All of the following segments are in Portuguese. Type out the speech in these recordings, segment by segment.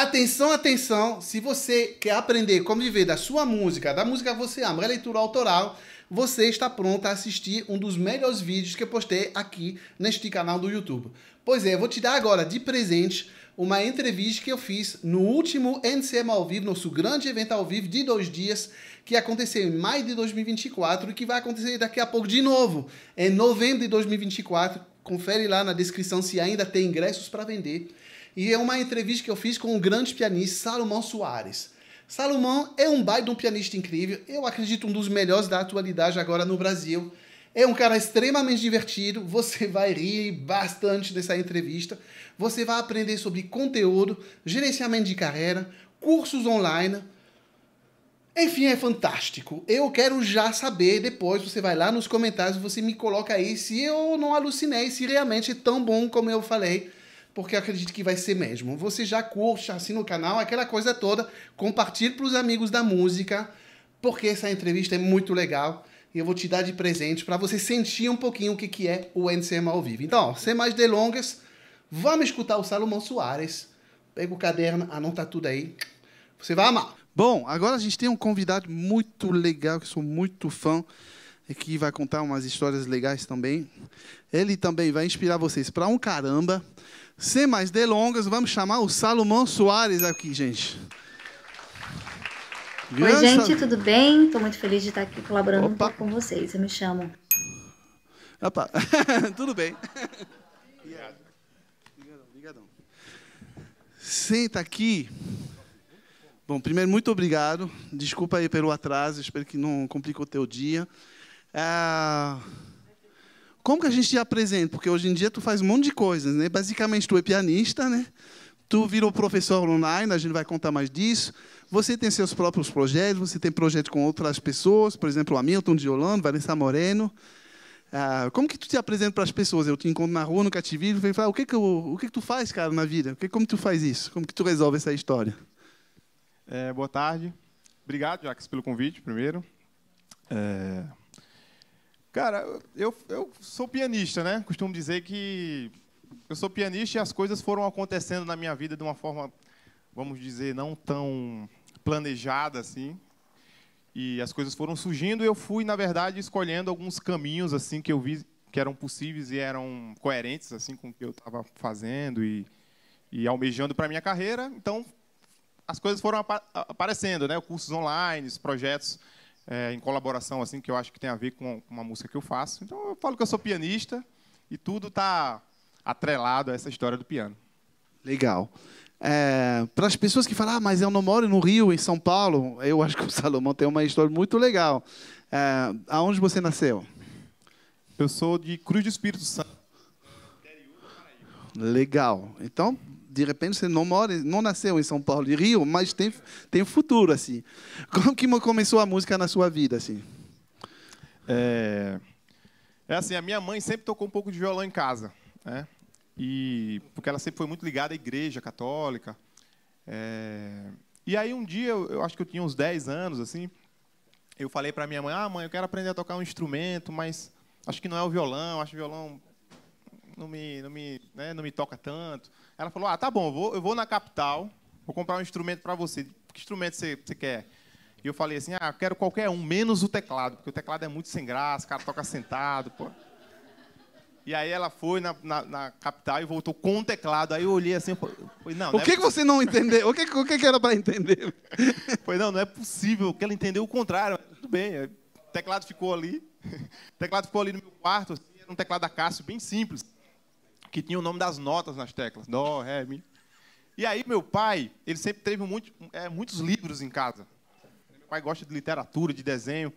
Atenção, atenção, se você quer aprender como viver da sua música, da música que você ama, é a leitura autoral, você está pronto a assistir um dos melhores vídeos que eu postei aqui neste canal do YouTube. Pois é, vou te dar agora de presente uma entrevista que eu fiz no último NCM ao vivo, nosso grande evento ao vivo de dois dias, que aconteceu em maio de 2024 e que vai acontecer daqui a pouco de novo, em novembro de 2024. Confere lá na descrição se ainda tem ingressos para vender. E é uma entrevista que eu fiz com o grande pianista Salomão Soares. Salomão é um baita um pianista incrível, eu acredito um dos melhores da atualidade agora no Brasil. É um cara extremamente divertido, você vai rir bastante dessa entrevista. Você vai aprender sobre conteúdo, gerenciamento de carreira, cursos online. Enfim, é fantástico. Eu quero já saber depois, você vai lá nos comentários, você me coloca aí se eu não alucinei, se realmente é tão bom como eu falei porque acredito que vai ser mesmo. Você já curte, assina o canal, aquela coisa toda, compartilhe para os amigos da música, porque essa entrevista é muito legal e eu vou te dar de presente para você sentir um pouquinho o que, que é o NCM ao vivo. Então, sem mais delongas, vamos escutar o Salomão Soares. Pega o caderno, anota tudo aí. Você vai amar. Bom, agora a gente tem um convidado muito legal, que sou muito fã e que vai contar umas histórias legais também. Ele também vai inspirar vocês para um caramba. Sem mais delongas, vamos chamar o Salomão Soares aqui, gente. Oi, gente, tudo bem? Estou muito feliz de estar aqui colaborando um pouco com vocês. Eu me chamo. Opa, tudo bem. Senta aqui. Bom, primeiro, muito obrigado. Desculpa aí pelo atraso, espero que não complique o teu dia. É, como que a gente te apresenta? Porque hoje em dia tu faz um monte de coisas, né? Basicamente tu é pianista, né? Tu virou professor online, a gente vai contar mais disso. Você tem seus próprios projetos, você tem projetos com outras pessoas, por exemplo, a Milton de Holanda, Vanessa Moreno. Ah, como que tu te apresenta para as pessoas? Eu te encontro na rua, nunca te vi, e falo, o que que eu, o que que tu faz, cara, na vida? Como tu faz isso? Como que tu resolve essa história? É, boa tarde. Obrigado, Jacques, pelo convite, primeiro. É... Cara, eu, eu sou pianista, né? Costumo dizer que eu sou pianista e as coisas foram acontecendo na minha vida de uma forma, vamos dizer, não tão planejada assim. E as coisas foram surgindo e eu fui, na verdade, escolhendo alguns caminhos assim que eu vi que eram possíveis e eram coerentes assim com o que eu estava fazendo e, e almejando para minha carreira. Então, as coisas foram aparecendo, né? Cursos online, projetos é, em colaboração, assim, que eu acho que tem a ver com uma música que eu faço. Então eu falo que eu sou pianista e tudo está atrelado a essa história do piano. Legal. É, para as pessoas que falam, ah, mas eu não moro no Rio, em São Paulo, eu acho que o Salomão tem uma história muito legal. É, aonde você nasceu? Eu sou de Cruz do Espírito Santo. Legal. Então, de repente você não mora, não nasceu em São Paulo e Rio, mas tem tem futuro assim. Como que começou a música na sua vida assim? É, é assim, a minha mãe sempre tocou um pouco de violão em casa, né? E porque ela sempre foi muito ligada à igreja católica. É, e aí um dia, eu, eu acho que eu tinha uns 10 anos assim, eu falei para minha mãe: "Ah, mãe, eu quero aprender a tocar um instrumento, mas acho que não é o violão, acho que o violão não me, não me, né, não me toca tanto. Ela falou: Ah, tá bom, eu vou, eu vou na capital, vou comprar um instrumento para você. Que instrumento você, você quer? E eu falei assim: Ah, quero qualquer um, menos o teclado, porque o teclado é muito sem graça, o cara toca sentado, pô. E aí ela foi na, na, na, capital e voltou com o teclado. Aí eu olhei assim, foi, não. O é que, é que você não entendeu? O que, o que era para entender? Foi, não, não é possível, que ela entendeu é o contrário. Tudo bem, o teclado ficou ali. O teclado ficou ali no meu quarto, assim, era um teclado da Cássio, bem simples que tinha o nome das notas nas teclas. Dó, ré, mi. E aí meu pai, ele sempre teve muito, é, muitos livros em casa. Meu pai gosta de literatura, de desenho.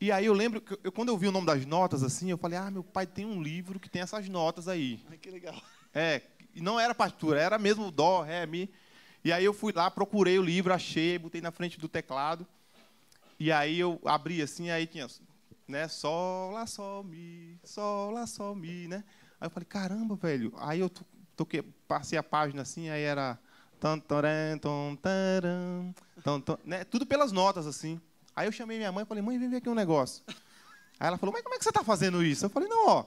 E aí eu lembro que eu, quando eu vi o nome das notas assim, eu falei: "Ah, meu pai tem um livro que tem essas notas aí". Ai, que legal. É, e não era partitura, era mesmo dó, ré, mi. E aí eu fui lá, procurei o livro, achei, botei na frente do teclado. E aí eu abri assim, aí tinha, né, sol, lá, sol, mi, sol, lá, sol, mi, né? Aí eu falei, caramba, velho. Aí eu toquei, passei a página assim, aí era. Né? Tudo pelas notas, assim. Aí eu chamei minha mãe e falei, mãe, vem ver aqui um negócio. Aí ela falou, mas como é que você está fazendo isso? Eu falei, não, ó,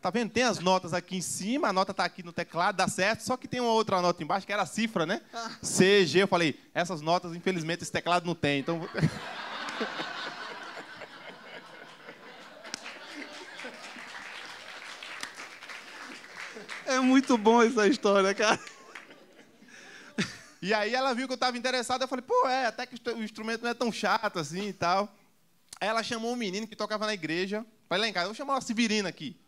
tá vendo? Tem as notas aqui em cima, a nota está aqui no teclado, dá certo, só que tem uma outra nota embaixo, que era a cifra, né? Ah. CG. Eu falei, essas notas, infelizmente, esse teclado não tem, então. É muito bom essa história, cara. E aí ela viu que eu estava interessado, eu falei, pô, é, até que o instrumento não é tão chato assim e tal. Aí ela chamou um menino que tocava na igreja, para lá em casa, vou chamar uma Severina aqui.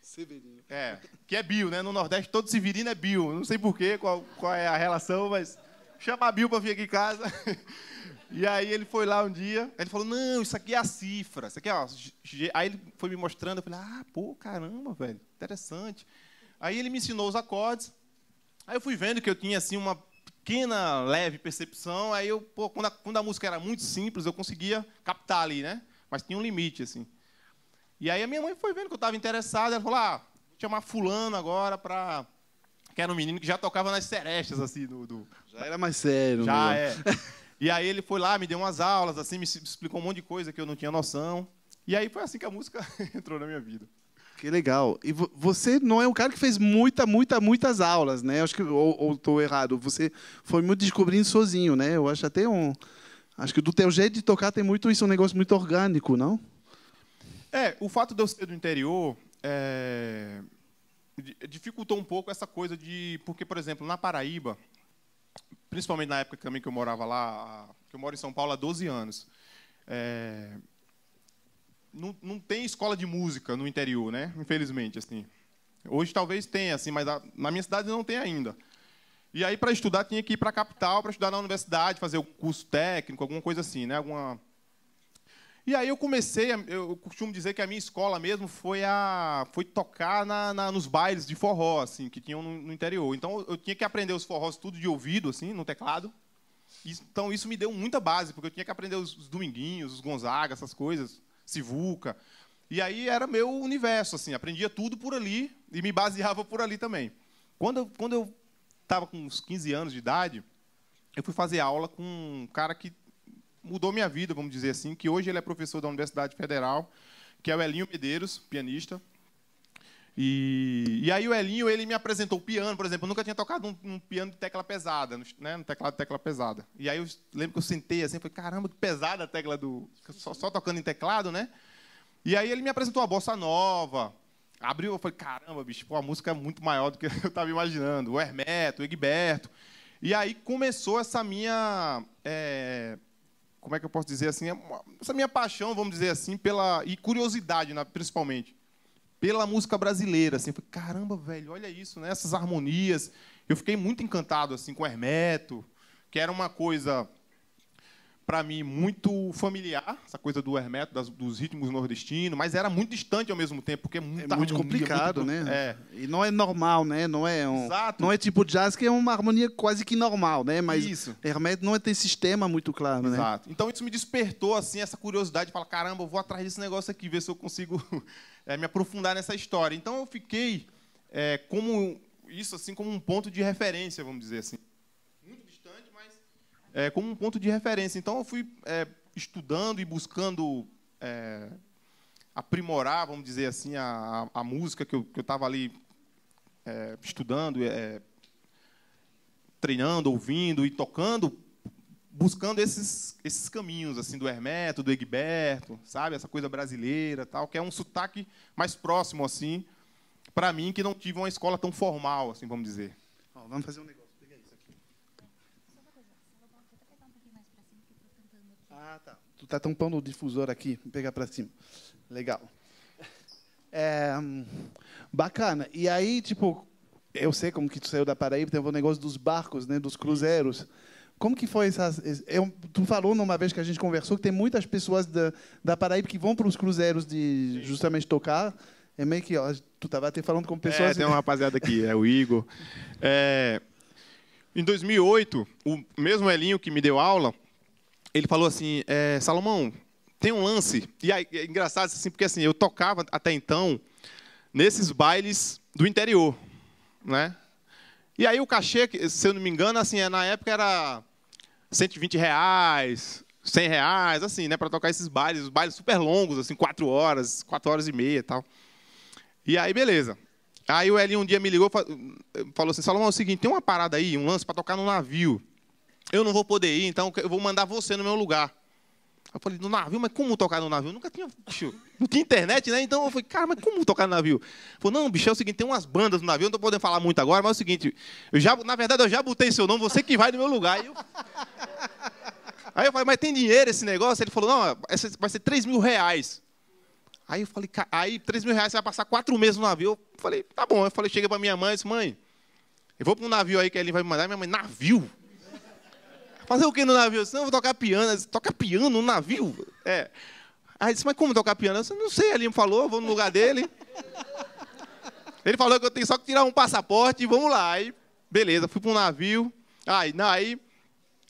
Severino. É, que é Bill, né? No Nordeste todo Severino é Bill. Não sei porquê, qual, qual é a relação, mas chamar Bill para vir aqui em casa. E aí ele foi lá um dia, ele falou, não, isso aqui é a cifra, isso aqui é, ó. Aí ele foi me mostrando, eu falei, ah, pô, caramba, velho, interessante. Aí ele me ensinou os acordes. Aí eu fui vendo que eu tinha assim uma pequena, leve percepção. Aí eu, pô, quando a, quando a música era muito simples, eu conseguia captar ali, né? Mas tinha um limite, assim. E aí a minha mãe foi vendo que eu estava interessado. Ela falou: ah, vou chamar Fulano agora para que era um menino que já tocava nas serestas, assim, do. do... Já era mais sério, Já é. E aí ele foi lá, me deu umas aulas, assim, me explicou um monte de coisa que eu não tinha noção. E aí foi assim que a música entrou na minha vida. Que legal. E você não é um cara que fez muita, muita, muitas aulas, né? Eu acho que ou estou errado. Você foi muito descobrindo sozinho, né? Eu acho até um. Acho que do teu jeito de tocar tem muito isso, um negócio muito orgânico, não? É, o fato de eu ser do interior é, dificultou um pouco essa coisa de. Porque, por exemplo, na Paraíba, principalmente na época também que eu morava lá, que eu moro em São Paulo há 12 anos, é, não, não tem escola de música no interior, né? Infelizmente, assim. Hoje talvez tenha, assim, mas a, na minha cidade não tem ainda. E aí, para estudar, tinha que ir para a capital para estudar na universidade, fazer o curso técnico, alguma coisa assim, né? Alguma... E aí eu comecei, a, eu costumo dizer que a minha escola mesmo foi, a, foi tocar na, na nos bailes de forró, assim, que tinham no, no, interior. Então, eu tinha que aprender os forrós tudo de ouvido, assim, no teclado. Então, isso me deu muita base, porque eu tinha que aprender os, Dominguinhos, os Gonzaga, essas coisas. Sivuca. E aí era meu universo, assim, aprendia tudo por ali e me baseava por ali também. Quando eu, quando eu estava com uns 15 anos de idade, eu fui fazer aula com um cara que mudou minha vida, vamos dizer assim, que hoje ele é professor da Universidade Federal, que é o Elinho Medeiros, pianista. E, e aí o Elinho, ele me apresentou o piano, por exemplo. Eu nunca tinha tocado um, um piano de tecla pesada, né? No teclado de tecla pesada. E aí eu lembro que eu sentei assim, falei, caramba, que pesada a tecla do... Só, só tocando em teclado, né? E aí ele me apresentou a bossa nova. Abriu, eu falei, caramba, bicho, pô, a música é muito maior do que eu estava imaginando. O Hermeto, o Egberto. E aí começou essa minha... É como é que eu posso dizer assim, é essa minha paixão, vamos dizer assim, pela e curiosidade, né, principalmente pela música brasileira, assim, eu falei, caramba, velho, olha isso, né? Essas harmonias. Eu fiquei muito encantado assim com Hermeto, que era uma coisa para mim, muito familiar, essa coisa do Hermeto, das, dos ritmos nordestinos, mas era muito distante ao mesmo tempo, porque é, muito, é muito complicado, muito, né? É. E não é normal, né? Não é um, Exato. Não é tipo jazz, que é uma harmonia quase que normal, né? Mas isso. Hermeto não é tem sistema muito claro, Exato. né? Exato. Então isso me despertou, assim, essa curiosidade, falar, caramba, eu vou atrás desse negócio aqui, ver se eu consigo é, me aprofundar nessa história. Então eu fiquei é, como isso, assim, como um ponto de referência, vamos dizer assim é, como um ponto de referência. Então, eu fui é, estudando e buscando é, aprimorar, vamos dizer assim, a, a música que eu estava ali é, estudando, é, treinando, ouvindo e tocando, buscando esses, esses caminhos assim do Hermeto, do Egberto, sabe, essa coisa brasileira, tal, que é um sotaque mais próximo assim para mim que não tive uma escola tão formal, assim, vamos dizer. Ó, vamos fazer um Tu tá tampando o difusor aqui, vou pegar para cima. Legal. É, bacana. E aí, tipo, eu sei como que tu saiu da Paraíba, teve o um negócio dos barcos, né, dos cruzeiros. Como que foi essa... Eu, tu falou numa vez que a gente conversou que tem muitas pessoas da, da Paraíba que vão para os cruzeiros de justamente tocar. É meio que... Ó, tu estava até falando com pessoas... É, tem um rapaziada aqui, é o Igor. É, em 2008, o mesmo Elinho que me deu aula, ele falou assim, é, Salomão, tem um lance. E aí, é engraçado assim, porque assim, eu tocava até então nesses bailes do interior, né? E aí o cachê, se eu não me engano, assim, é, na época era 120 reais, 100 reais, assim, né, para tocar esses bailes, os bailes super longos, assim, quatro horas, quatro horas e meia, tal. E aí, beleza. Aí o Elinho um dia me ligou, falou assim, Salomão, é o seguinte, tem uma parada aí, um lance para tocar no navio eu não vou poder ir, então eu vou mandar você no meu lugar. Eu falei, no navio? Mas como tocar no navio? Eu nunca tinha, bicho, não tinha internet, né? Então eu falei, cara, mas como tocar no navio? Ele falou, não, bicho, é o seguinte, tem umas bandas no navio, não estou podendo falar muito agora, mas é o seguinte, eu já, na verdade eu já botei seu nome, você que vai no meu lugar. Eu... Aí eu falei, mas tem dinheiro esse negócio? Ele falou, não, vai ser 3 mil reais. Aí eu falei, aí 3 mil reais você vai passar quatro meses no navio. Eu falei, tá bom. Eu falei, cheguei para minha mãe, disse, mãe, eu vou para um navio aí que ele vai me mandar. Minha mãe, navio? Fazer o que no navio? Eu disse, não, vou tocar piano. Disse, toca piano no navio? É. Aí disse, mas como tocar piano? Eu disse, não sei, ele me falou, vou no lugar dele. Ele falou que eu tenho só que tirar um passaporte e vamos lá. Aí, beleza, fui para um navio. Aí, não, aí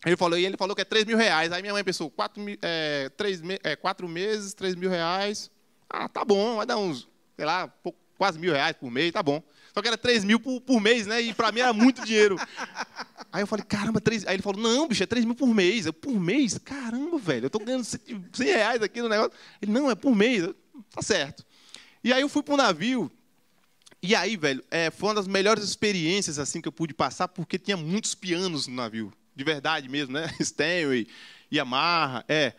ele falou, e ele falou que é 3 mil reais. Aí minha mãe pensou, 4, é, 3, é, 4 meses, 3 mil reais. Ah, tá bom, vai dar uns, sei lá, pouco, quase mil reais por mês, tá bom. Só que era 3 mil por, por mês, né? E para mim era muito dinheiro. Aí eu falei, caramba, 3... Aí ele falou, não, bicho, é 3 mil por mês. Eu, por mês? Caramba, velho, eu tô ganhando 100 reais aqui no negócio. Ele, não, é por mês. Eu, tá certo. E aí eu fui pro navio. E aí, velho, é, foi uma das melhores experiências assim que eu pude passar, porque tinha muitos pianos no navio. De verdade mesmo, né? Steinway, Yamaha, é.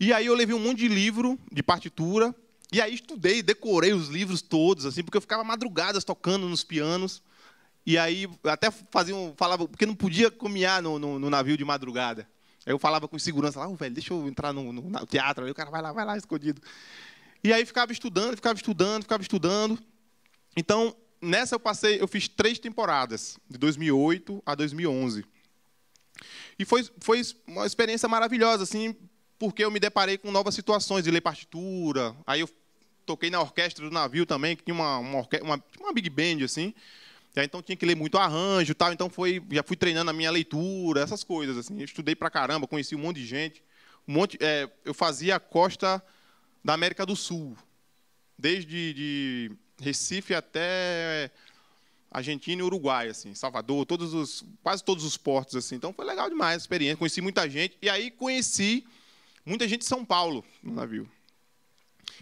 E aí eu levei um monte de livro, de partitura, e aí estudei, decorei os livros todos, assim, porque eu ficava madrugadas tocando nos pianos. E aí até faziam, falava, porque não podia caminhar no, no, no navio de madrugada. Aí eu falava com segurança lá, oh, velho, deixa eu entrar no, no teatro. Aí o cara vai lá, vai lá, escondido. E aí ficava estudando, ficava estudando, ficava estudando. Então, nessa eu passei, eu fiz três temporadas, de 2008 a 2011. E foi, foi uma experiência maravilhosa, assim, porque eu me deparei com novas situações de ler partitura. Aí eu toquei na orquestra do navio também, que tinha uma, uma, uma, tipo uma big band, assim. Aí, então tinha que ler muito arranjo tal. Então foi, já fui treinando a minha leitura, essas coisas. assim. Eu estudei pra caramba, conheci um monte de gente. Um monte, é, eu fazia a costa da América do Sul, desde de Recife até Argentina e Uruguai, assim, Salvador, todos os, quase todos os portos. assim. Então foi legal demais a experiência. Conheci muita gente. E aí conheci muita gente de São Paulo no navio.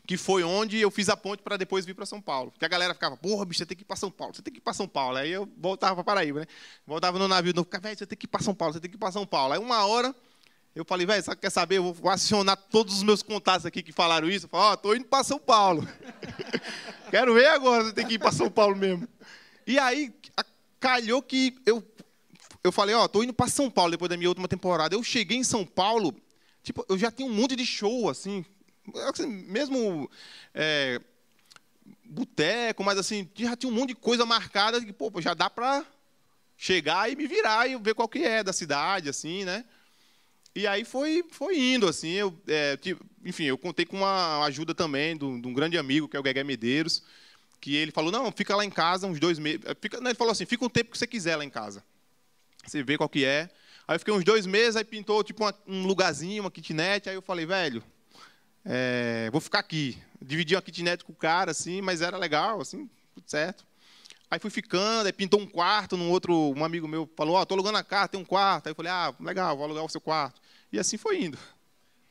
Que foi onde eu fiz a ponte para depois vir para São Paulo. Porque a galera ficava, porra, bicho, você tem que ir para São Paulo, você tem que ir para São Paulo. Aí eu voltava para Paraíba, né? Voltava no navio, não, velho, você tem que ir para São Paulo, você tem que ir para São Paulo. Aí uma hora eu falei, velho, quer saber? Eu vou acionar todos os meus contatos aqui que falaram isso. Ó, oh, tô indo para São Paulo. Quero ver agora, você tem que ir para São Paulo mesmo. E aí, calhou que eu eu falei, ó, oh, tô indo para São Paulo depois da minha última temporada. Eu cheguei em São Paulo, Tipo, eu já tenho um monte de show, assim, assim. Mesmo é, boteco, mas assim, já tinha um monte de coisa marcada que, pô, já dá para chegar e me virar e ver qual que é da cidade, assim, né? E aí foi, foi indo, assim. Eu, é, tipo, enfim, eu contei com uma ajuda também de um grande amigo, que é o Gegé Medeiros, que ele falou, não, fica lá em casa uns dois meses. Fica, não, ele falou assim, fica um tempo que você quiser lá em casa. Você vê qual que é. Aí eu fiquei uns dois meses, aí pintou tipo uma, um lugarzinho, uma kitnet. Aí eu falei, velho, é, vou ficar aqui. Dividi uma kitnet com o cara, assim, mas era legal, assim, tudo certo. Aí fui ficando, aí pintou um quarto num outro, um amigo meu falou, ó, oh, tô alugando a casa, tem um quarto. Aí eu falei, ah, legal, vou alugar o seu quarto. E assim foi indo.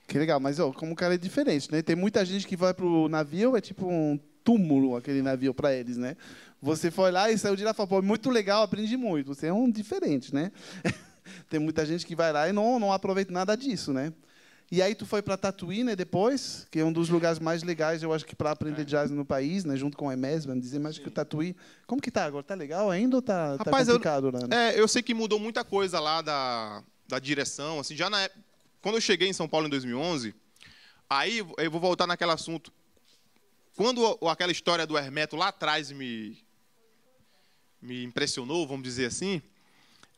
Que legal, mas ó, como o cara é diferente, né? Tem muita gente que vai pro navio, é tipo um túmulo aquele navio para eles, né? Você foi lá e saiu de lá e falou, pô, é muito legal, aprendi muito. Você é um diferente, né? Tem muita gente que vai lá e não, não aproveita nada disso, né? E aí tu foi para Tatuína né, depois, que é um dos lugares mais legais, eu acho que para aprender é. jazz no país, né, junto com a Emes, vamos dizer, mas que o Tatuí, como que tá agora? Tá legal ainda ou tá, tá Rapaz, tá complicado eu, né? É, eu sei que mudou muita coisa lá da, da direção, assim, já na quando eu cheguei em São Paulo em 2011, aí eu vou voltar naquele assunto. Quando aquela história do Hermeto lá atrás me me impressionou, vamos dizer assim,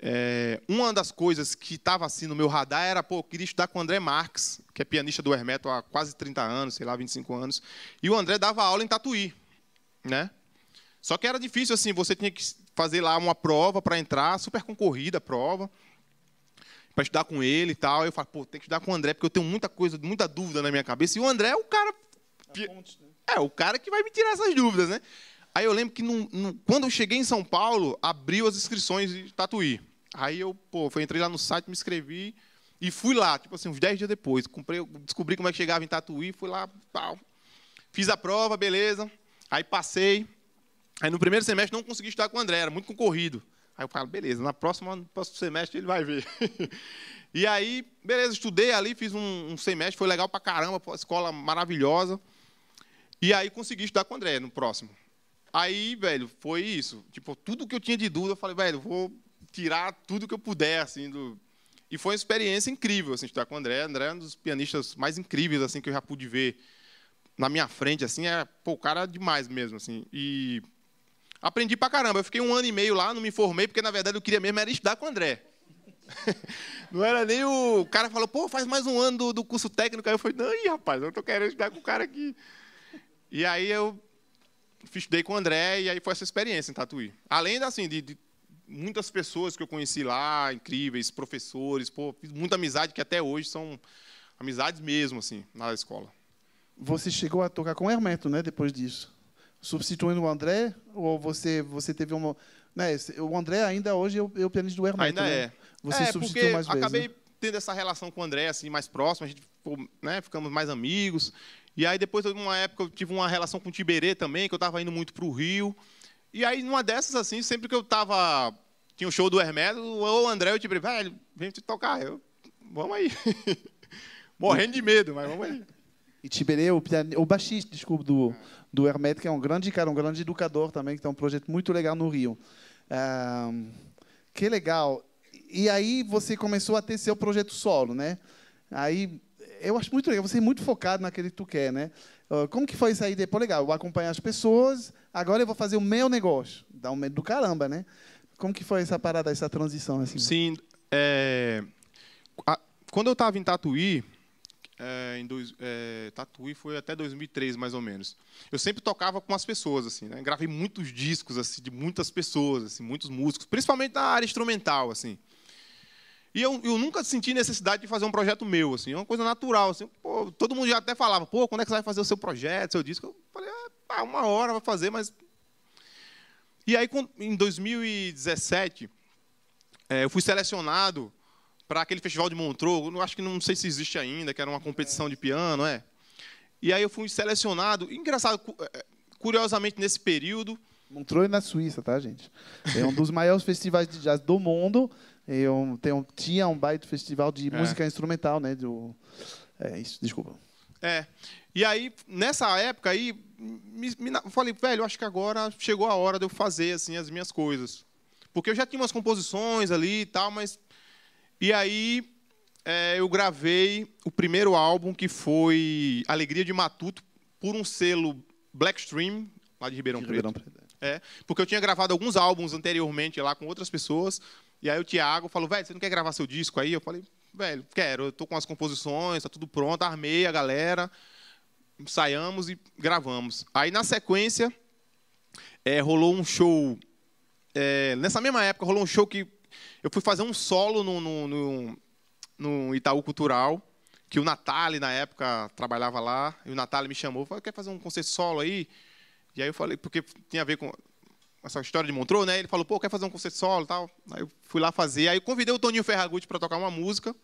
é, uma das coisas que estava assim no meu radar era, pô, eu queria estudar com o André Marques, que é pianista do Hermeto há quase 30 anos, sei lá, 25 anos. E o André dava aula em Tatuí, né? Só que era difícil, assim, você tinha que fazer lá uma prova para entrar, super concorrida a prova, para estudar com ele e tal. Eu falo, pô, tem que estudar com o André, porque eu tenho muita coisa, muita dúvida na minha cabeça. E o André é o cara... É Ponte, né? É, o cara que vai me tirar essas dúvidas, né? Aí eu lembro que num, quando eu cheguei em São Paulo, abriu as inscrições de Tatuí. Aí eu, pô, foi, entrei lá no site, me inscrevi e fui lá, tipo assim, uns 10 dias depois. Comprei, descobri como é que chegava em Tatuí, fui lá, pau. Fiz a prova, beleza. Aí passei. Aí no primeiro semestre não consegui estudar com o André, era muito concorrido. Aí eu falo, beleza, na próxima, no próximo semestre ele vai ver. e aí, beleza, estudei ali, fiz um, um semestre, foi legal pra caramba, escola maravilhosa. E aí consegui estudar com o André no próximo. Aí, velho, foi isso. Tipo, tudo que eu tinha de dúvida, eu falei, velho, vou tirar tudo que eu puder, assim, do... E foi uma experiência incrível, assim, estar com o André. O André é um dos pianistas mais incríveis, assim, que eu já pude ver na minha frente, assim, é, pô, o cara é demais mesmo, assim. E aprendi pra caramba. Eu fiquei um ano e meio lá, não me formei, porque, na verdade, eu queria mesmo era estudar com o André. Não era nem o... o cara falou, pô, faz mais um ano do, do curso técnico. Aí eu falei, não, rapaz, eu tô querendo estudar com o cara aqui. E aí eu estudei com o André e aí foi essa experiência em Tatuí. Além, assim, de, de muitas pessoas que eu conheci lá, incríveis, professores, pô, fiz muita amizade que até hoje são amizades mesmo, assim, na escola. Você chegou a tocar com o Hermeto, né, depois disso? Substituindo o André? Ou você, você teve uma. Né, o André ainda hoje é, é o, pianista do Hermeto. Ainda né? é. Você é, substituiu mais vezes. Acabei né? tendo essa relação com o André, assim, mais próximo, a gente né, ficamos mais amigos. E aí depois, numa época, eu tive uma relação com o Tiberê também, que eu estava indo muito para o Rio. E aí, numa dessas, assim, sempre que eu tava. Tinha um show do Hermeto, ou o André, eu tipo, velho, vem te tocar. Eu, vamos aí. Morrendo de medo, mas vamos aí. E Tiberê, o, o baixista, desculpa, do, do Hermeto, que é um grande cara, um grande educador também, que tem um projeto muito legal no Rio. Ah, que legal. E aí você começou a ter seu projeto solo, né? Aí eu acho muito legal, você é muito focado naquele que tu quer, né? como que foi isso aí? Depois, legal, eu vou acompanhar as pessoas, agora eu vou fazer o meu negócio. Dá um medo do caramba, né? Como que foi essa parada, essa transição? Assim? Sim, é... A... quando eu estava em Tatuí, é, em dois, é, Tatuí foi até 2003, mais ou menos. Eu sempre tocava com as pessoas, assim, né? Gravei muitos discos, assim, de muitas pessoas, assim, muitos músicos, principalmente na área instrumental, assim. E eu, eu, nunca senti necessidade de fazer um projeto meu, assim, é uma coisa natural. Assim, pô, todo mundo já até falava, pô, quando é que você vai fazer o seu projeto, seu disco? Eu falei, ah, uma hora vai fazer, mas. E aí, em 2017, é, eu fui selecionado para aquele festival de Montreux, acho que não sei se existe ainda, que era uma competição de piano, é. E aí eu fui selecionado, engraçado, é, curiosamente nesse período. Montreux na Suíça, tá, gente? É um dos maiores festivais de jazz do mundo eu tenho, tinha um baita festival de é. música instrumental, né? Do, é isso, desculpa. É. E aí, nessa época aí, me, me, falei, velho, acho que agora chegou a hora de eu fazer assim as minhas coisas. Porque eu já tinha umas composições ali e tal, mas. E aí é, eu gravei o primeiro álbum, que foi Alegria de Matuto, por um selo Blackstream, lá de Ribeirão, de Ribeirão Preto. É. é, porque eu tinha gravado alguns álbuns anteriormente lá com outras pessoas, e aí o Tiago falou, velho, você não quer gravar seu disco aí? Eu falei, velho, quero, eu tô com as composições, tá tudo pronto, armei a galera, ensaiamos e gravamos. Aí na sequência é, rolou um show. É, nessa mesma época rolou um show que eu fui fazer um solo no, no, no, no Itaú Cultural, que o Natali, na época, trabalhava lá, e o Natali me chamou, falou, quer fazer um concerto solo aí? E aí eu falei, porque tinha a ver com essa história de Montreux, né? Ele falou, pô, quer fazer um concerto solo tal. Aí eu fui lá fazer. Aí eu convidei o Toninho Ferragutti para tocar uma música.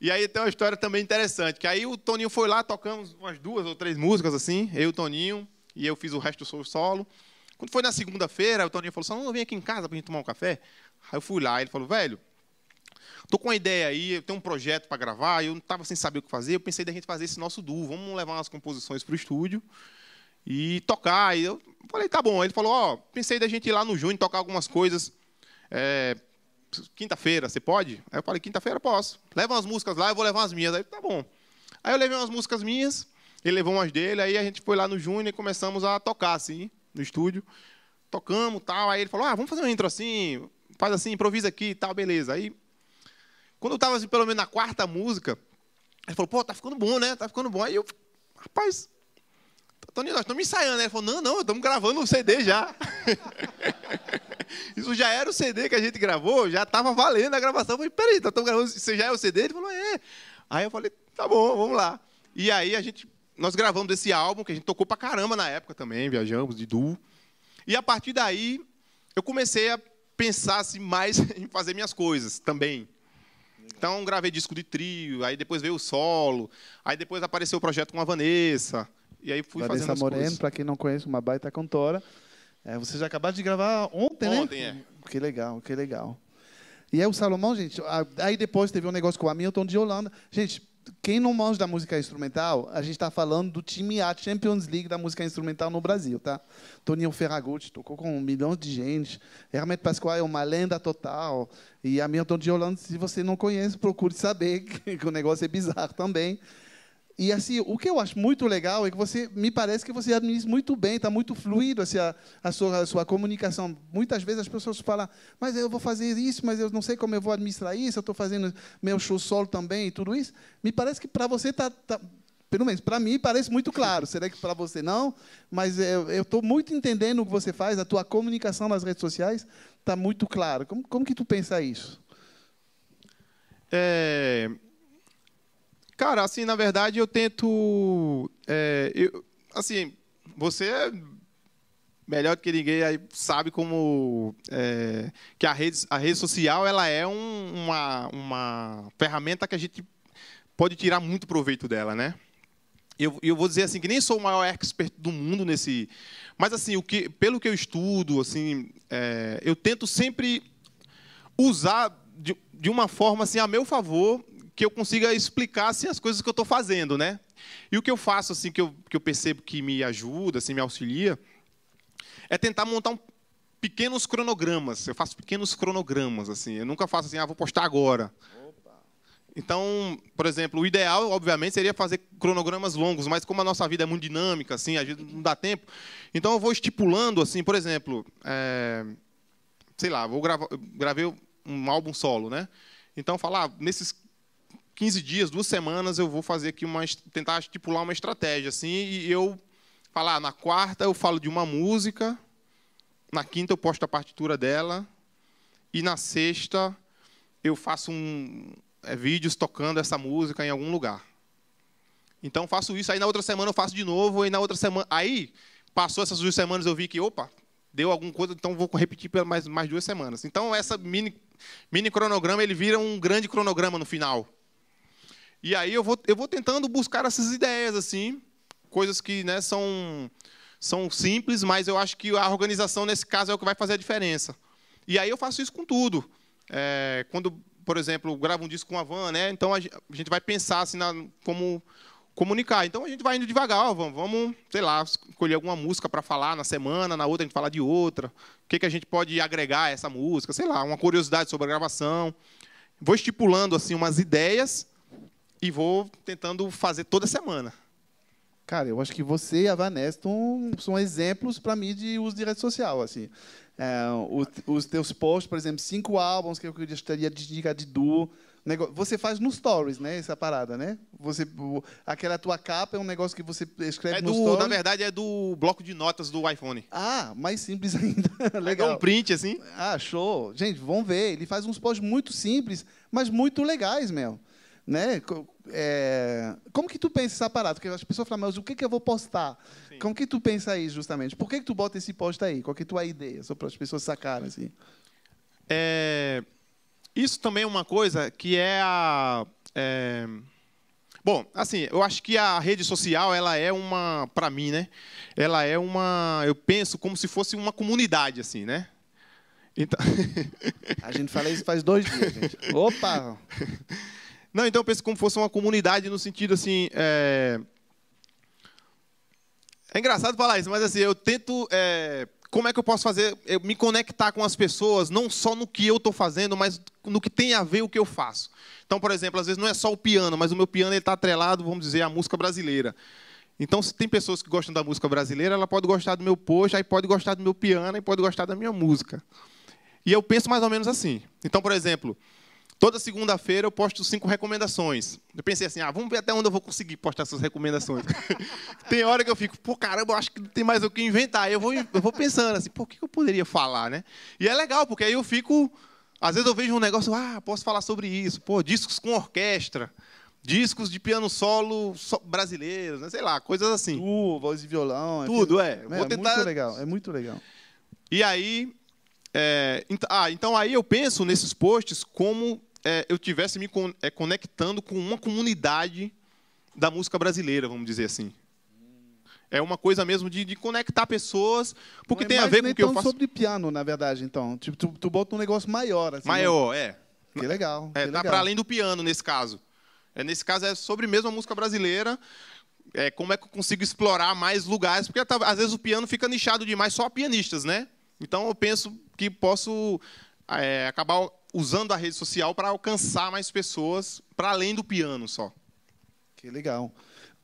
E aí tem uma história também interessante, que aí o Toninho foi lá, tocamos umas duas ou três músicas assim, eu e o Toninho, e eu fiz o resto do solo. Quando foi na segunda-feira, o Toninho falou, só não vem aqui em casa para gente tomar um café. Aí eu fui lá, ele falou, velho, tô com uma ideia aí, eu tenho um projeto para gravar, eu não estava sem saber o que fazer, eu pensei da gente fazer esse nosso duo, vamos levar umas composições para o estúdio e tocar. E eu falei, tá bom. Ele falou, ó, oh, pensei da gente ir lá no junho tocar algumas coisas. É, quinta-feira, você pode? Aí eu falei, quinta-feira posso. Leva umas músicas lá, eu vou levar as minhas. Aí tá bom. Aí eu levei umas músicas minhas, ele levou umas dele, aí a gente foi lá no Júnior e começamos a tocar, assim, no estúdio. Tocamos tal. Aí ele falou, ah, vamos fazer um intro assim, faz assim, improvisa aqui e tal, beleza. Aí, quando eu estava assim, pelo menos na quarta música, ele falou, pô, tá ficando bom, né? Tá ficando bom. Aí eu, rapaz, Tony, nós estamos ensaiando. Né? Ele falou, não, não, estamos gravando o CD já. Isso já era o CD que a gente gravou, já estava valendo a gravação. Eu falei, peraí, estamos tá, gravando, você já é o CD? Ele falou, é. Aí eu falei, tá bom, vamos lá. E aí a gente, nós gravamos esse álbum, que a gente tocou pra caramba na época também, viajamos de duo. E a partir daí, eu comecei a pensar assim, mais em fazer minhas coisas também. Então, gravei disco de trio, aí depois veio o solo, aí depois apareceu o projeto com a Vanessa. E aí fui fazendo as coisas. para quem não conhece, uma baita cantora. É, já acabaram de gravar ontem, ontem né? Ontem, é. Que legal, que legal. E aí é o Salomão, gente, aí depois teve um negócio com o Hamilton de Holanda. Gente, quem não manja da música instrumental, a gente está falando do time A Champions League da música instrumental no Brasil, tá? Toninho Ferragutti tocou com um milhão de gente. Hermeto Pascoal é uma lenda total. E Hamilton de Holanda, se você não conhece, procure saber, que o negócio é bizarro também. E assim, o que eu acho muito legal é que você, me parece que você administra muito bem, está muito fluido assim, a, a, sua, a sua comunicação. Muitas vezes as pessoas falam, mas eu vou fazer isso, mas eu não sei como eu vou administrar isso, eu estou fazendo meu show solo também e tudo isso. Me parece que para você está, tá, pelo menos para mim, parece muito claro. Será que para você não? Mas é, eu estou muito entendendo o que você faz, a tua comunicação nas redes sociais está muito clara. Como, como que tu pensa isso? É Cara, assim, na verdade, eu tento. É, eu, assim, você é melhor do que ninguém aí sabe como é, que a rede, a rede social ela é um, uma, uma ferramenta que a gente pode tirar muito proveito dela, né? Eu, eu vou dizer assim que nem sou o maior expert do mundo nesse, mas assim o que pelo que eu estudo assim é, eu tento sempre usar de, de uma forma assim a meu favor que eu consiga explicar assim, as coisas que eu estou fazendo, né? E o que eu faço, assim, que eu, que eu percebo que me ajuda, assim, me auxilia, é tentar montar um, pequenos cronogramas. Eu faço pequenos cronogramas, assim. Eu nunca faço assim, ah, vou postar agora. Então, por exemplo, o ideal, obviamente, seria fazer cronogramas longos, mas como a nossa vida é muito dinâmica, assim, a gente não dá tempo. Então, eu vou estipulando, assim, por exemplo, é... sei lá, vou gravar, gravei um álbum solo, né? Então, falar, ah, nesses 15 dias, duas semanas, eu vou fazer aqui uma tentar estipular uma estratégia assim, e eu falar, ah, na quarta eu falo de uma música, na quinta eu posto a partitura dela e na sexta eu faço um é, vídeos tocando essa música em algum lugar. Então faço isso, aí na outra semana eu faço de novo, e na outra semana, aí passou essas duas semanas eu vi que, opa, deu alguma coisa, então vou repetir mais mais duas semanas. Então essa mini mini cronograma ele vira um grande cronograma no final. E aí eu vou, eu vou tentando buscar essas ideias, assim, coisas que né, são, são simples, mas eu acho que a organização, nesse caso, é o que vai fazer a diferença. E aí eu faço isso com tudo. É, quando, por exemplo, gravo um disco com a van, né, então a gente vai pensar assim, na, como comunicar. Então a gente vai indo devagar, ó, vamos, vamos, sei lá, escolher alguma música para falar na semana, na outra a gente fala de outra. O que, que a gente pode agregar a essa música, sei lá, uma curiosidade sobre a gravação. Vou estipulando assim umas ideias e vou tentando fazer toda semana. Cara, eu acho que você e a Vanessa são exemplos para mim de uso de rede social. Assim. É, os, os, teus posts, por exemplo, cinco álbuns que eu gostaria de indicar de duo. Você faz no Stories, né? Essa parada, né? Você, aquela tua capa é um negócio que você escreve é no Stories. Na verdade, é do bloco de notas do iPhone. Ah, mais simples ainda. legal. É um print, assim. Ah, show. Gente, vamos ver. Ele faz uns posts muito simples, mas muito legais, meu. Né? É, como que tu pensa essa parada? Porque as pessoas falam, mas o que, que eu vou postar? Sim. Como que tu pensa aí, justamente? Por que, que tu bota esse post aí? Qual que é a tua ideia? Só para as pessoas sacarem, assim. É, isso também é uma coisa que é a... É, bom, assim, eu acho que a rede social, ela é uma... Para mim, né? Ela é uma... Eu penso como se fosse uma comunidade, assim, né? Então... a gente fala isso faz dois dias, gente. Opa! Não, então eu penso como se fosse uma comunidade no sentido assim. É, é engraçado falar isso, mas assim, eu tento. É... Como é que eu posso fazer? Eu me conectar com as pessoas, não só no que eu estou fazendo, mas no que tem a ver o que eu faço. Então, por exemplo, às vezes não é só o piano, mas o meu piano está atrelado, vamos dizer, à música brasileira. Então, se tem pessoas que gostam da música brasileira, ela pode gostar do meu post, aí pode gostar do meu piano, e pode gostar da minha música. E eu penso mais ou menos assim. Então, por exemplo, Toda segunda-feira eu posto cinco recomendações. Eu pensei assim, ah, vamos ver até onde eu vou conseguir postar essas recomendações. tem hora que eu fico, pô, caramba, acho que não tem mais o que inventar. Eu vou, eu vou pensando assim, pô, o que eu poderia falar, né? E é legal, porque aí eu fico... Às vezes eu vejo um negócio, ah, posso falar sobre isso. Pô, discos com orquestra discos de piano solo brasileiros, né? sei lá, coisas assim. Tu, voz de violão. É Tudo, é. é, Vou é muito legal, é muito legal. E aí, é, ent... ah, então aí eu penso nesses posts como é, eu tivesse me con é, conectando com uma comunidade da música brasileira, vamos dizer assim. É uma coisa mesmo de, de conectar pessoas, porque não tem a ver com o que eu faço. sobre piano, na verdade, então. Tipo, tu, tu bota um negócio maior. Assim, maior, né? é. Que legal. É, que tá para além do piano, nesse caso. É, nesse caso, é sobre mesmo a música brasileira. É, como é que eu consigo explorar mais lugares? Porque tá, às vezes o piano fica nichado demais só a pianistas, né? Então eu penso que posso é, acabar usando a rede social para alcançar mais pessoas para além do piano só. Que legal.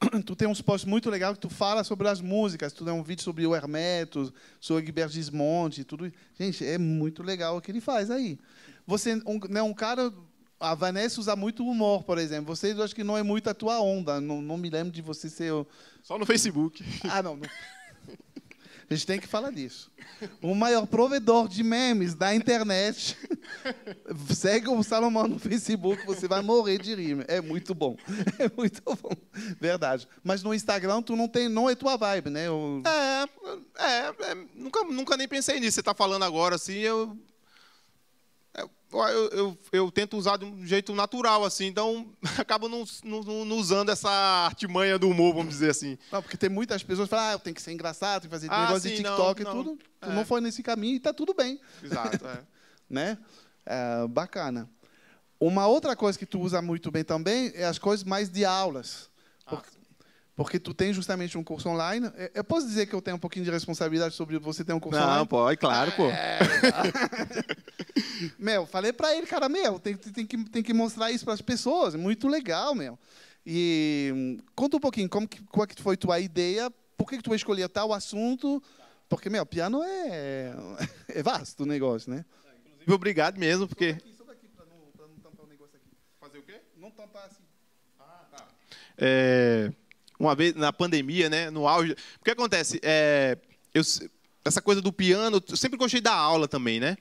Tu tem uns posts muito legais que tu fala sobre as músicas, tu tem um vídeo sobre o Hermeto, sobre Guilherme Gismonte, tudo. Gente, é muito legal o que ele faz aí. Você um, né, um cara a Vanessa usa muito humor, por exemplo. Vocês acho que não é muito a tua onda. Não, não me lembro de você ser. Só no Facebook. Ah, não. não. A gente tem que falar disso. O maior provedor de memes da internet. Segue o Salomão no Facebook, você vai morrer de rir. É muito bom. É muito bom. Verdade. Mas no Instagram, tu não tem. Não é tua vibe, né? Eu... É, é, é, Nunca, nunca nem pensei nisso. Você está falando agora assim, eu eu, eu, eu, tento usar de um jeito natural, assim, então acabo não, não, não, usando essa artimanha do humor, vamos dizer assim. Não, porque tem muitas pessoas que falam, ah, eu tenho que ser engraçado, tem que fazer ah, negócio sim, de TikTok não, e tudo. É. não foi nesse caminho e está tudo bem. Exato, é. né? É, bacana. Uma outra coisa que tu usa muito bem também é as coisas mais de aulas. Ah, porque tu tem justamente um curso online. É, eu posso dizer que eu tenho um pouquinho de responsabilidade sobre você ter um curso não, online? Não, pode, claro, pô. É, meu, falei para ele, cara, meu, tem, tem, que, tem que mostrar isso para as pessoas. Muito legal, meu. E hum, conta um pouquinho, como que, qual é que foi tua ideia? Por que, que tu escolheu tal assunto? Porque, meu, piano é, é vasto o negócio, né? É, inclusive, obrigado mesmo, porque... Só daqui, só daqui, não, pra não tampar o negócio aqui. Fazer o quê? Não tampar assim. Ah, tá. É uma vez na pandemia, né, no auge. O que acontece? É, eu, essa coisa do piano, eu sempre gostei da aula também, né?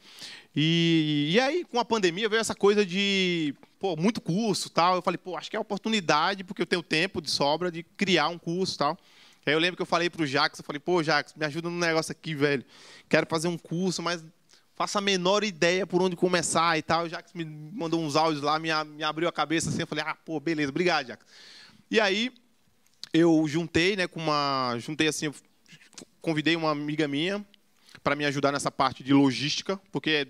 E, e aí, com a pandemia, veio essa coisa de pô, muito curso tal. Eu falei, pô, acho que é a oportunidade, porque eu tenho tempo de sobra de criar um curso tal. Aí eu lembro que eu falei pro Jax, eu falei, pô, Jax, me ajuda num negócio aqui, velho. Quero fazer um curso, mas faço a menor ideia por onde começar e tal. O Jax me mandou uns áudios lá, me, me abriu a cabeça assim, eu falei, ah, pô, beleza, obrigado, Jax. E aí eu juntei, né, com uma, juntei assim, convidei uma amiga minha para me ajudar nessa parte de logística, porque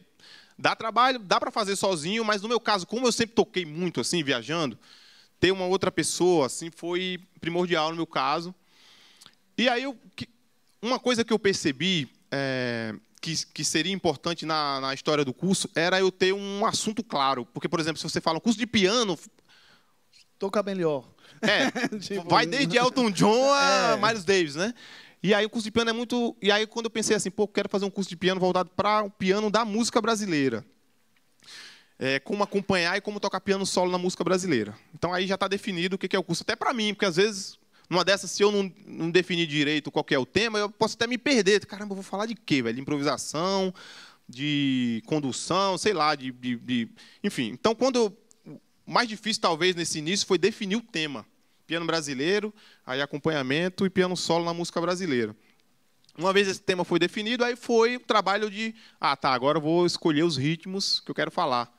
dá trabalho, dá para fazer sozinho, mas no meu caso, como eu sempre toquei muito assim, viajando, ter uma outra pessoa assim foi primordial no meu caso. E aí eu, uma coisa que eu percebi é, que, que, seria importante na, na história do curso era eu ter um assunto claro, porque por exemplo, se você fala um curso de piano, toca melhor é, tipo, vai desde Elton John a é. Miles Davis, né? E aí o curso de piano é muito. E aí quando eu pensei assim, pô, quero fazer um curso de piano voltado para o piano da música brasileira. É, como acompanhar e como tocar piano solo na música brasileira. Então aí já está definido o que é o curso, até para mim, porque às vezes, numa dessas, se eu não, não, definir direito qual é o tema, eu posso até me perder. Caramba, eu vou falar de quê, velho? De improvisação, de condução, sei lá, de, de, de... Enfim, então quando eu o mais difícil, talvez, nesse início foi definir o tema. Piano brasileiro, aí acompanhamento e piano solo na música brasileira. Uma vez esse tema foi definido, aí foi o trabalho de, ah, tá, agora eu vou escolher os ritmos que eu quero falar.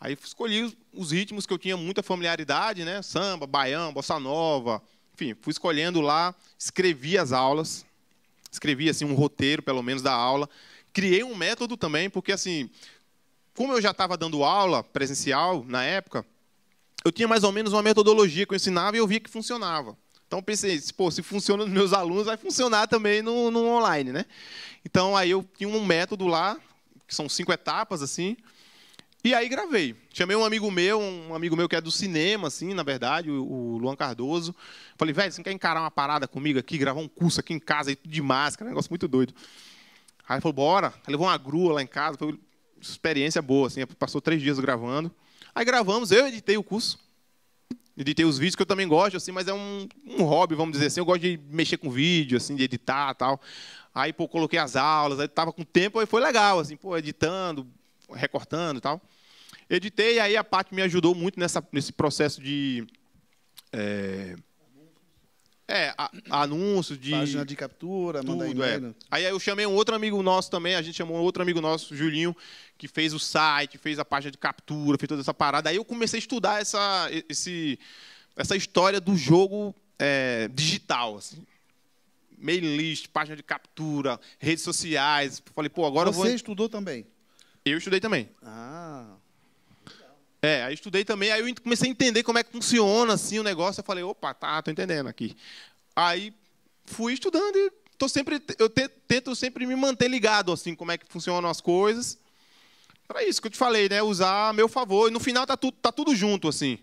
Aí escolhi os ritmos que eu tinha muita familiaridade, né? Samba, baião, bossa nova, enfim, fui escolhendo lá, escrevi as aulas, escrevi assim um roteiro, pelo menos da aula, criei um método também, porque assim, como eu já estava dando aula presencial na época, eu tinha mais ou menos uma metodologia que eu ensinava e eu via que funcionava. Então pensei, pô, se funciona nos meus alunos, vai funcionar também no, no online, né? Então aí eu tinha um método lá, que são cinco etapas assim, e aí gravei. Chamei um amigo meu, um amigo meu que é do cinema, assim, na verdade, o, Luan Cardoso. Falei, velho, você não quer encarar uma parada comigo aqui, gravar um curso aqui em casa, tudo de máscara, um negócio muito doido. Aí ele falou, bora. Aí levou uma grua lá em casa, foi experiência boa, assim, passou três dias gravando. Aí gravamos, eu editei o curso. Editei os vídeos, que eu também gosto, assim, mas é um, um hobby, vamos dizer assim. Eu gosto de mexer com vídeo, assim, de editar tal. Aí, pô, coloquei as aulas, aí tava com tempo, aí foi legal, assim, pô, editando, recortando e tal. Editei, aí a parte me ajudou muito nessa, nesse processo de... É é, a, anúncio de. Página de captura, tudo, mandar é. Aí eu chamei um outro amigo nosso também, a gente chamou um outro amigo nosso, Julinho, que fez o site, fez a página de captura, fez toda essa parada. Aí eu comecei a estudar essa, esse, essa história do jogo é, digital, assim. Mailing list, página de captura, redes sociais. Falei, pô, agora Você eu vou. Você estudou também? Eu estudei também. Ah. É, aí estudei também, aí eu comecei a entender como é que funciona assim o negócio. Eu falei, opa, tá, tô entendendo aqui. Aí fui estudando e tô sempre, eu tento sempre me manter ligado assim, como é que funcionam as coisas. Para isso que eu te falei, né? Usar a meu favor. E no final tá tudo, tá tudo junto assim.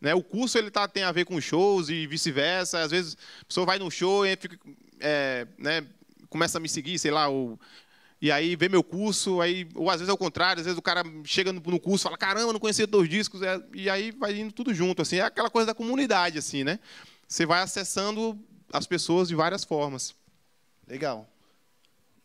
Né? O curso ele tá, tem a ver com shows e vice-versa. Às vezes a pessoa vai num show e fica, é, né, começa a me seguir, sei lá, ou e aí vê meu curso, aí, ou às vezes é o contrário, às vezes o cara chega no, no curso e fala, caramba, não conhecia dois discos, é, e aí vai indo tudo junto, assim, é aquela coisa da comunidade, assim, né? Você vai acessando as pessoas de várias formas. Legal.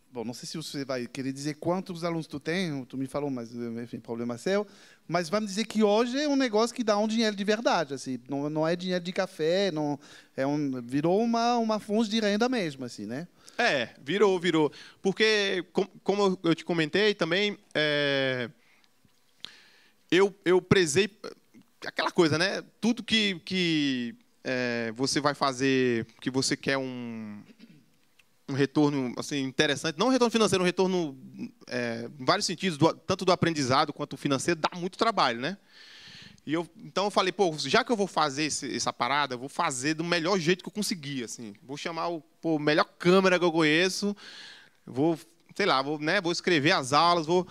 Bom, não sei se você vai querer dizer quantos alunos tu tem, tu me falou, mas enfim, problema seu. Mas vamos dizer que hoje é um negócio que dá um dinheiro de verdade, assim, não, não é dinheiro de café, não é um, virou uma uma fonte de renda mesmo, assim, né? É, virou, virou. Porque, como eu te comentei também, é... eu, eu prezei aquela coisa, né? Tudo que, que é, você vai fazer, que você quer um, um retorno assim, interessante, não um retorno financeiro, um retorno é, em vários sentidos, do, tanto do aprendizado quanto financeiro, dá muito trabalho, né? E eu, então eu falei, pô, já que eu vou fazer esse, essa parada, eu vou fazer do melhor jeito que eu conseguir, assim. Vou chamar o pô, melhor câmera que eu conheço, vou, sei lá, vou, né, vou escrever as aulas, vou...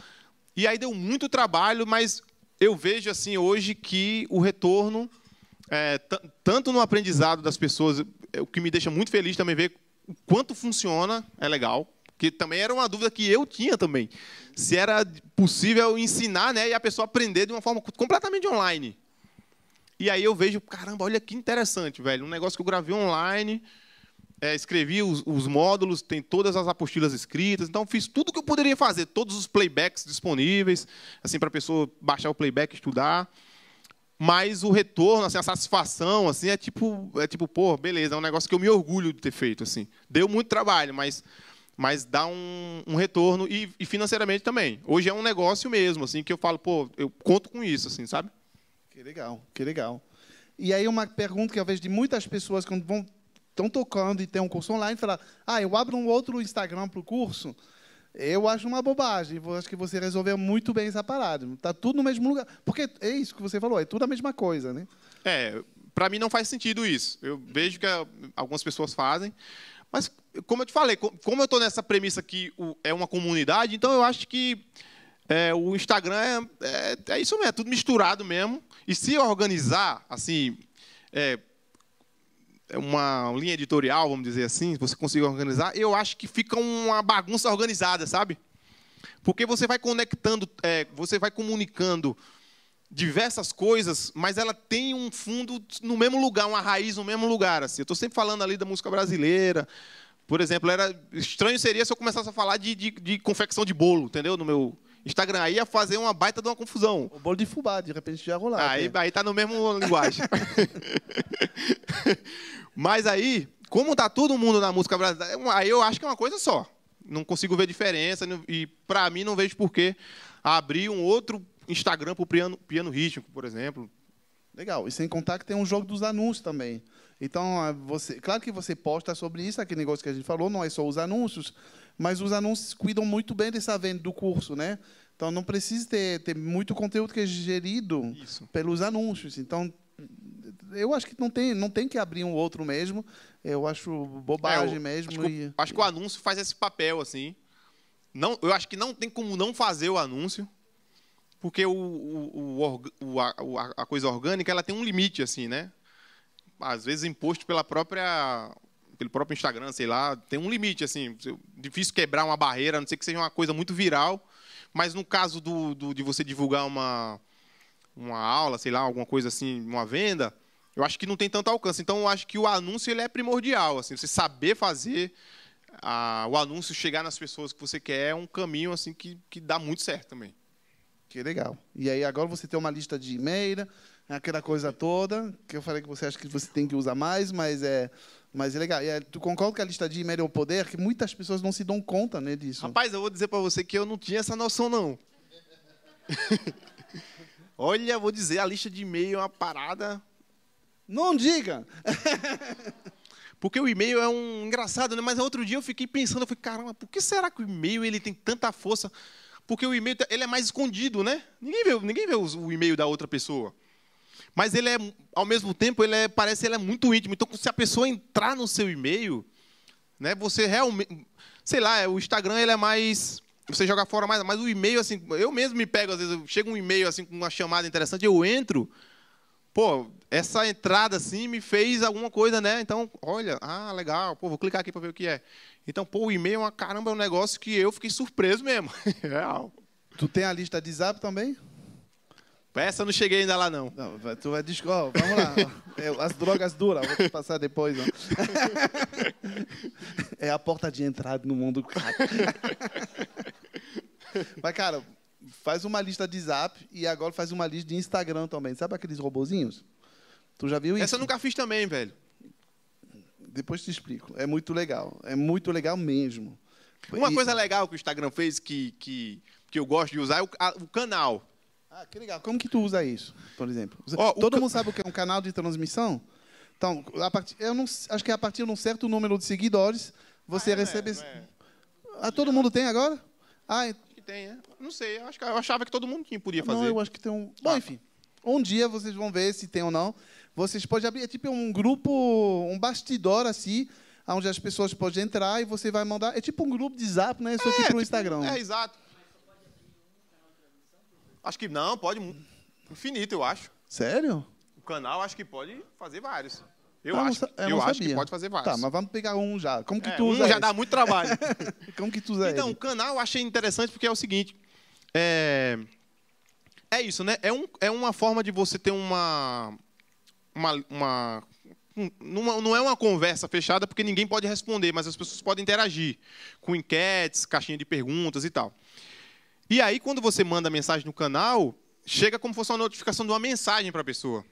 E aí deu muito trabalho, mas eu vejo, assim, hoje que o retorno, é, tanto no aprendizado das pessoas, é, o que me deixa muito feliz também ver o quanto funciona, é legal, porque também era uma dúvida que eu tinha também. Se era possível ensinar né, e a pessoa aprender de uma forma completamente online. E aí eu vejo, caramba, olha que interessante, velho. Um negócio que eu gravei online, é, escrevi os, os módulos, tem todas as apostilas escritas. Então fiz tudo o que eu poderia fazer, todos os playbacks disponíveis, assim, para a pessoa baixar o playback, estudar mas o retorno, assim, a satisfação, assim, é tipo, é tipo, pô, beleza, é um negócio que eu me orgulho de ter feito, assim. Deu muito trabalho, mas mas dá um, um retorno e, e, financeiramente também. Hoje é um negócio mesmo, assim, que eu falo, pô, eu conto com isso, assim, sabe? Que legal, que legal. E aí uma pergunta que eu vejo de muitas pessoas quando vão estão tocando e tem um curso online, falar, ah, eu abro um outro Instagram para o curso. Eu acho uma bobagem. Eu acho que você resolveu muito bem essa parada. Está tudo no mesmo lugar. Porque é isso que você falou, é tudo a mesma coisa, né? É, para mim não faz sentido isso. Eu vejo que algumas pessoas fazem, mas como eu te falei, como eu estou nessa premissa que é uma comunidade, então eu acho que é, o Instagram é, é, é, isso mesmo, é tudo misturado mesmo. E se organizar, assim, é, é uma linha editorial, vamos dizer assim, você conseguir organizar, eu acho que fica uma bagunça organizada, sabe? Porque você vai conectando, é, você vai comunicando diversas coisas, mas ela tem um fundo no mesmo lugar, uma raiz no mesmo lugar. Assim. Eu estou sempre falando ali da música brasileira, por exemplo, era estranho seria se eu começasse a falar de, de, de confecção de bolo, entendeu? No meu Instagram. Aí ia fazer uma baita de uma confusão. O bolo de fubá, de repente já rolar. Aí, né? aí tá no mesmo linguagem. Mas aí, como tá todo mundo na música brasileira, é aí eu acho que é uma coisa só. Não consigo ver diferença. E para mim não vejo por que abrir um outro Instagram para piano, piano rítmico, por exemplo. Legal. E sem contar que tem um jogo dos anúncios também. Então, ah, você, claro que você posta sobre isso, aquele negócio que a gente falou, não é só os anúncios, mas os anúncios cuidam muito bem dessa venda do curso, né? Então, não precisa ter, ter muito conteúdo que é gerido isso. pelos anúncios. Então, eu acho que não tem, não tem que abrir um outro mesmo. Eu acho bobagem é, eu, mesmo. Acho, e, que, acho que o anúncio faz esse papel, assim. Não, eu acho que não tem como não fazer o anúncio, porque o, o, o, a, a coisa orgânica ela tem um limite, assim, né? às vezes, imposto pela própria pelo próprio Instagram, sei lá, tem um limite, assim, difícil quebrar uma barreira, a não ser que seja uma coisa muito viral, mas no caso do, do, de você divulgar uma, uma aula, sei lá, alguma coisa assim, uma venda, eu acho que não tem tanto alcance. Então, eu acho que o anúncio ele é primordial, assim, você saber fazer a, o anúncio chegar nas pessoas que você quer é um caminho, assim, que, que dá muito certo também. Que legal. E aí, agora você tem uma lista de e-mail, né? aquela coisa toda, que eu falei que você acha que você tem que usar mais, mas é, mas é legal. E é, tu concorda que a lista de e-mail é o poder? Que muitas pessoas não se dão conta né, disso. Rapaz, eu vou dizer para você que eu não tinha essa noção, não. Olha, vou dizer, a lista de e-mail é uma parada... Não diga! Porque o e-mail é um engraçado, né? Mas outro dia eu fiquei pensando, eu falei, caramba, por que será que o e-mail ele tem tanta força? Porque o e-mail ele é mais escondido, né? Ninguém vê, ninguém vê o e-mail da outra pessoa mas ele é, ao mesmo tempo, ele é, parece ele é muito íntimo. Então, se a pessoa entrar no seu e-mail, né, você realmente, sei lá, o Instagram ele é mais você joga fora mais, mas o e-mail assim, eu mesmo me pego às vezes, chega um e-mail assim com uma chamada interessante, eu entro, pô, essa entrada assim me fez alguma coisa, né? Então, olha, ah, legal, pô, vou clicar aqui para ver o que é. Então, pô, o e-mail é uma caramba, é um negócio que eu fiquei surpreso mesmo. Real. Tu tem a lista de zap também? Essa eu não cheguei ainda lá, não. Não, vai- tu vai descolar. vamos lá. As drogas duram vou te passar depois. não É a porta de entrada no mundo Mas, cara, faz uma lista de zap e agora faz uma lista de Instagram também. Sabe aqueles robozinhos? Tu já viu isso? Essa eu nunca fiz também, velho. Depois te explico. É muito legal. É muito legal mesmo. Uma E- coisa legal que o Instagram fez que, que, que eu gosto de usar é o, a- o canal. Ah, que legal. Como que tu usa isso, por exemplo? Oh, Todo mundo sabe o que é um canal de transmissão? Então, a part... eu não... acho que é a partir de um certo número de seguidores, você ah, é, é recebe... é, Ah, todo mundo tem agora? Ah, que tem, é? Não sei, eu, acho que, eu achava que todo mundo tinha, podia fazer. Não, eu acho que tem um... Bom, tá. enfim. Um dia vocês vão ver se tem ou não. Vocês podem abrir, é tipo um grupo, um bastidor assim, onde as pessoas podem entrar e você vai mandar. É tipo um grupo de zap, né? Só que é, pro tipo, Instagram. É, exato. Acho que não, pode. Infinito, eu acho. Sério? O canal acho que pode fazer vários. Eu acho, eu, eu acho que pode fazer tá, vários. Tá, mas vamos pegar um já. Como que é, tu usa? Um já dá muito trabalho. Como que tu usa Então, ele? o canal eu achei interessante porque é o seguinte. É, é isso, né? É, um, é uma forma de você ter uma. uma, uma não, não é uma conversa fechada porque ninguém pode responder, mas as pessoas podem interagir com enquetes, caixinha de perguntas e tal. E aí, quando você manda mensagem no canal, chega como se fosse uma notificação de uma mensagem para a pessoa.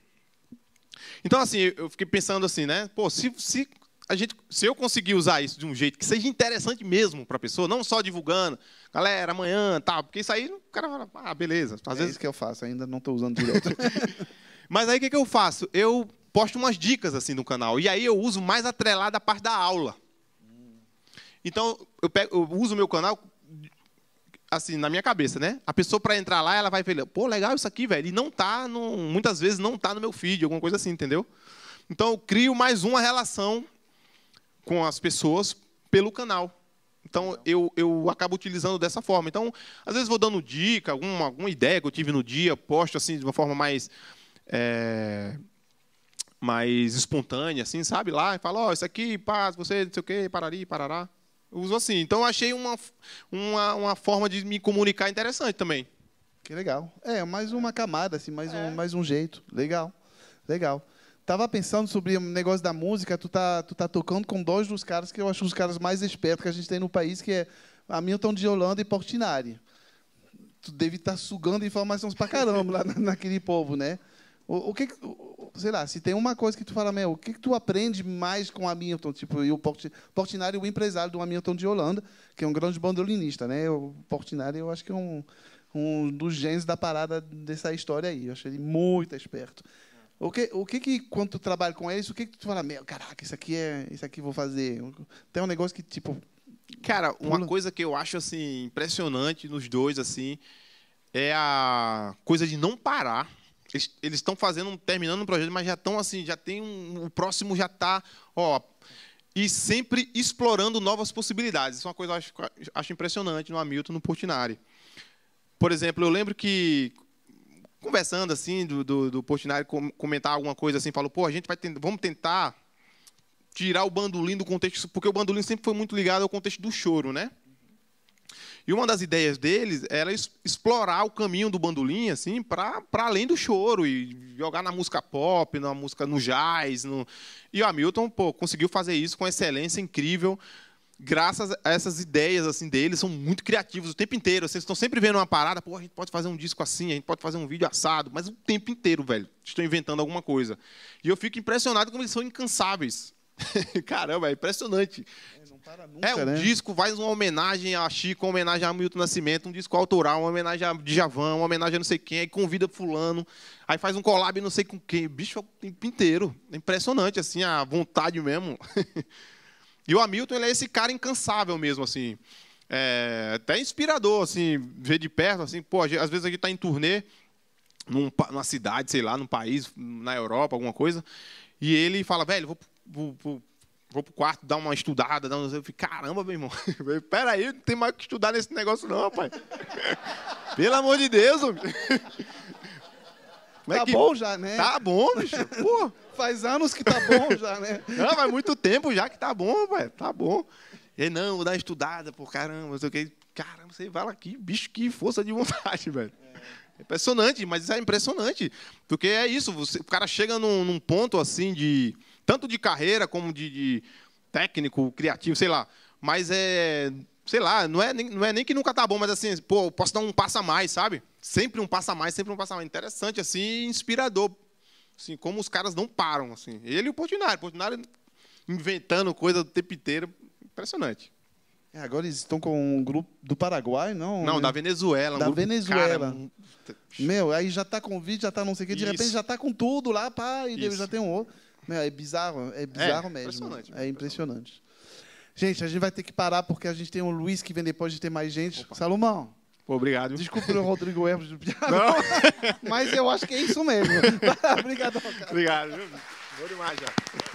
Então, assim, eu fiquei pensando assim, né? Pô, se, se, a gente, se eu conseguir usar isso de um jeito que seja interessante mesmo para a pessoa, não só divulgando, galera, amanhã, tal, porque isso aí o cara fala, ah, beleza. Às é vezes... isso que eu faço, ainda não estou usando direito. Mas aí o que, que eu faço? Eu posto umas dicas assim no canal, e aí eu uso mais atrelada a parte da aula. Então, eu, pego, eu uso o meu canal assim, na minha cabeça, né? A pessoa para entrar lá, ela vai ver, pô, legal isso aqui, velho. E não tá, no, muitas vezes não tá no meu feed, alguma coisa assim, entendeu? Então eu crio mais uma relação com as pessoas pelo canal. Então eu, eu acabo utilizando dessa forma. Então, às vezes vou dando dica, alguma, alguma ideia que eu tive no dia, posto assim de uma forma mais é, mais espontânea, assim, sabe? Lá e falo, ó, oh, isso aqui, paz você, não sei o quê, parari, parará uso assim. Então, eu achei uma, uma, uma forma de me comunicar interessante também. Que legal. É, mais uma camada, assim, mais, é. um, mais um jeito. Legal, legal. Tava pensando sobre o negócio da música, tu tá, tu tá tocando com dois dos caras que eu acho os caras mais espertos que a gente tem no país, que é Hamilton de Holanda e Portinari. Tu deve estar tá sugando informações pra caramba lá naquele povo, né? O, o que, o, sei lá, se tem uma coisa que tu fala, meu, o que, que tu aprende mais com o Hamilton? Tipo, e o Portinari, o empresário do Hamilton de Holanda, que é um grande bandolinista, né? O Portinari, eu acho que é um, um dos genes da parada dessa história aí. Eu achei ele muito esperto. O que, o que, que quando tu trabalha com eles, o que, que tu fala, meu, caraca, isso aqui é, isso aqui vou fazer. Tem um negócio que tipo, cara, pula. uma coisa que eu acho assim impressionante nos dois assim é a coisa de não parar eles estão fazendo, terminando um projeto, mas já estão assim, já tem um, o próximo já está, ó, e sempre explorando novas possibilidades. Isso é uma coisa que eu acho, acho impressionante no Hamilton, no Portinari. Por exemplo, eu lembro que conversando assim do, do, do Portinari comentar alguma coisa assim, falou: "Pô, a gente vai tentar, vamos tentar tirar o bandolim do contexto, porque o bandolim sempre foi muito ligado ao contexto do choro, né? E uma das ideias deles era explorar o caminho do bandolim assim, para além do choro e jogar na música pop, na música no jazz, no... E o Hamilton, pô, conseguiu fazer isso com excelência incrível graças a essas ideias assim deles, são muito criativos o tempo inteiro. Vocês assim, estão sempre vendo uma parada, pô, a gente pode fazer um disco assim, a gente pode fazer um vídeo assado, mas o tempo inteiro, velho, estão inventando alguma coisa. E eu fico impressionado como eles são incansáveis. Caramba, é impressionante. Nunca, é um né? disco, faz uma homenagem a Chico, uma homenagem a Milton Nascimento, um disco autoral, uma homenagem a Djavan, uma homenagem a não sei quem, aí convida fulano, aí faz um collab não sei com quem. Bicho, é o tempo inteiro. É impressionante, assim, a vontade mesmo. e o Hamilton, ele é esse cara incansável mesmo, assim. É até inspirador, assim, ver de perto, assim, pô, às vezes a gente tá em turnê, num, numa cidade, sei lá, num país, na Europa, alguma coisa, e ele fala, velho, vou, vou, vou vou pro quarto, dar uma estudada, dar eu fico, caramba, meu irmão, pera aí, não tem mais o que estudar nesse negócio não, rapaz. Pelo amor de Deus, homem. Como é tá é que... bom já, né? Tá bom, bicho. Pô. Faz anos que tá bom já, né? Não, faz muito tempo já que tá bom, velho. Tá bom. E não, vou dar uma estudada, por caramba, não sei o que. Caramba, você vai lá, que bicho, que força de vontade, velho. É impressionante, mas é impressionante. Porque é isso, você, o cara chega num, num ponto assim de tanto de carreira como de, de técnico, criativo, sei lá. Mas é sei lá, não é, nem, não é nem que nunca tá bom, mas assim, pô, posso dar um passo a mais, sabe? Sempre um passo a mais, sempre um passo a mais. Interessante, assim, inspirador. Assim, como os caras não param, assim. Ele e o Portinari. O Portinari inventando coisa o tempo inteiro. Impressionante. É, agora eles estão com um grupo do Paraguai, não? Não, né? da Venezuela. Um da Venezuela. Cara, um... Meu, aí já tá com vídeo, já tá não sei o quê. De Isso. repente já tá com tudo lá, pá, e Isso. já tem um outro. Meu, é bizarro, é, é bizarro é, mesmo. Impressionante, é impressionante. Gente, a gente vai ter que parar porque a gente tem o Luiz que vem depois de ter mais gente. Opa. Salomão. Pô, obrigado. Desculpa o Rodrigo Erros do Não. Mas eu acho que é isso mesmo. obrigado, cara. Obrigado. Boa demais já.